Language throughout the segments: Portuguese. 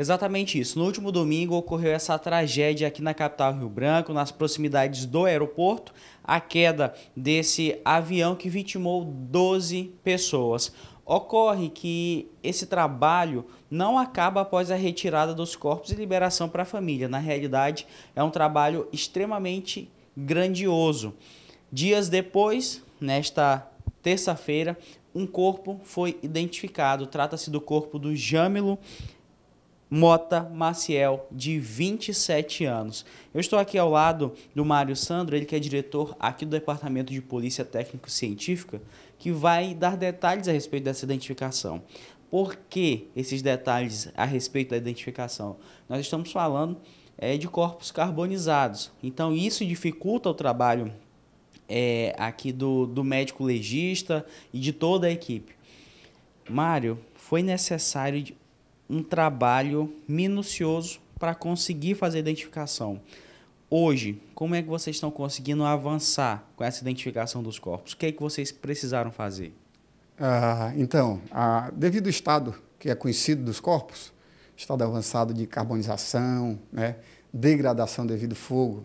Exatamente isso. No último domingo ocorreu essa tragédia aqui na capital Rio Branco, nas proximidades do aeroporto, a queda desse avião que vitimou 12 pessoas. Ocorre que esse trabalho não acaba após a retirada dos corpos e liberação para a família. Na realidade, é um trabalho extremamente grandioso. Dias depois, nesta terça-feira, um corpo foi identificado. Trata-se do corpo do Jamilo. Mota Maciel, de 27 anos. Eu estou aqui ao lado do Mário Sandro, ele que é diretor aqui do Departamento de Polícia Técnico-Científica, que vai dar detalhes a respeito dessa identificação. Por que esses detalhes a respeito da identificação? Nós estamos falando é, de corpos carbonizados, então isso dificulta o trabalho é, aqui do, do médico legista e de toda a equipe. Mário, foi necessário um trabalho minucioso para conseguir fazer a identificação. Hoje, como é que vocês estão conseguindo avançar com essa identificação dos corpos? O que é que vocês precisaram fazer? Ah, então, ah, devido ao estado que é conhecido dos corpos, estado avançado de carbonização, né, degradação devido ao fogo,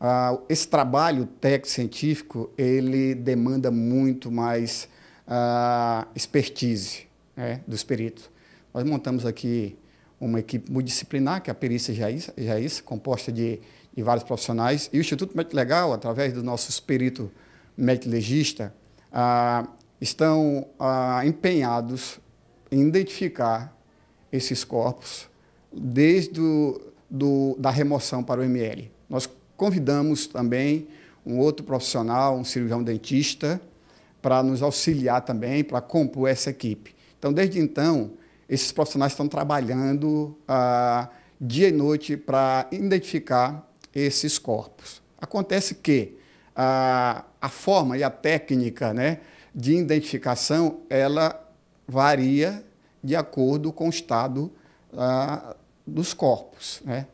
ah, esse trabalho técnico-científico, ele demanda muito mais ah, expertise né, dos peritos. Nós montamos aqui uma equipe multidisciplinar, que é a Perícia Jaís, Jaís composta de, de, vários profissionais. E o Instituto Médico Legal, através do nosso perito médico legista, ah, estão ah, empenhados em identificar esses corpos desde o, do, da remoção para o ML. Nós convidamos também um outro profissional, um cirurgião dentista, para nos auxiliar também, para compor essa equipe. Então, desde então, esses profissionais estão trabalhando ah, dia e noite para identificar esses corpos. Acontece que ah, a forma e a técnica né, de identificação ela varia de acordo com o estado ah, dos corpos. Né?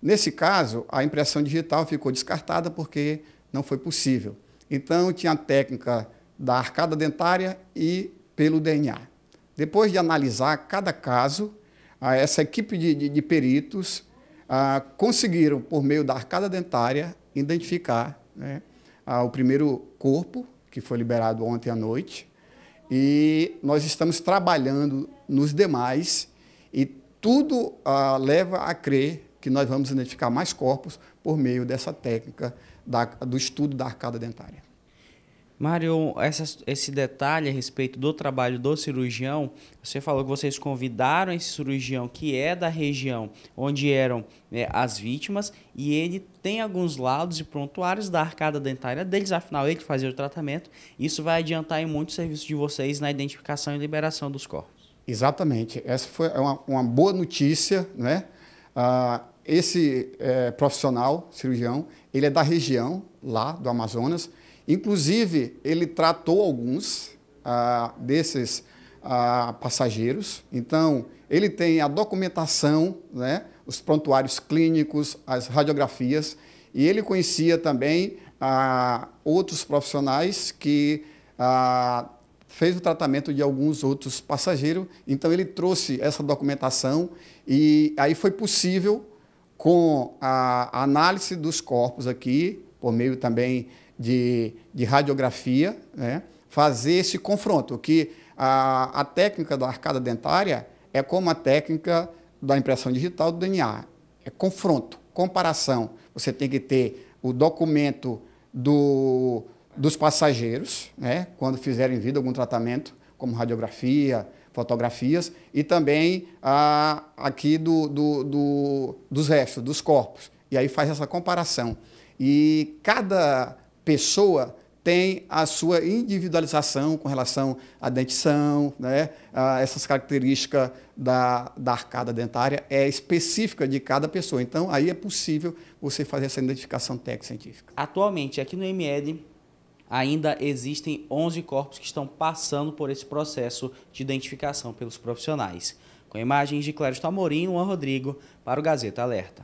Nesse caso, a impressão digital ficou descartada porque não foi possível. Então, tinha a técnica da arcada dentária e pelo DNA. Depois de analisar cada caso, ah, essa equipe de, de, de peritos ah, conseguiram, por meio da arcada dentária, identificar né, ah, o primeiro corpo, que foi liberado ontem à noite, e nós estamos trabalhando nos demais, e tudo ah, leva a crer que nós vamos identificar mais corpos por meio dessa técnica da, do estudo da arcada dentária. Mário, esse detalhe a respeito do trabalho do cirurgião, você falou que vocês convidaram esse cirurgião que é da região onde eram né, as vítimas e ele tem alguns lados e prontuários da arcada dentária deles, afinal ele que fazia o tratamento. Isso vai adiantar em muito o serviço de vocês na identificação e liberação dos corpos. Exatamente. Essa foi uma, uma boa notícia, né? Ah, esse é, profissional, cirurgião, ele é da região lá do Amazonas Inclusive, ele tratou alguns ah, desses ah, passageiros. Então, ele tem a documentação, né, os prontuários clínicos, as radiografias, e ele conhecia também ah, outros profissionais que ah, fez o tratamento de alguns outros passageiros. Então, ele trouxe essa documentação e aí foi possível, com a análise dos corpos aqui, por meio também de, de radiografia, né? fazer esse confronto, que a, a técnica da arcada dentária é como a técnica da impressão digital do DNA, é confronto, comparação. Você tem que ter o documento do, dos passageiros, né? quando fizerem vida algum tratamento, como radiografia, fotografias, e também a, aqui do, do, do, dos restos, dos corpos. E aí faz essa comparação. E cada pessoa tem a sua individualização com relação à dentição, né? Ah, essas características da, da arcada dentária é específica de cada pessoa. Então, aí é possível você fazer essa identificação técnico-científica. Atualmente, aqui no IML, ainda existem 11 corpos que estão passando por esse processo de identificação pelos profissionais. Com imagens de Amorim e Juan Rodrigo, para o Gazeta Alerta.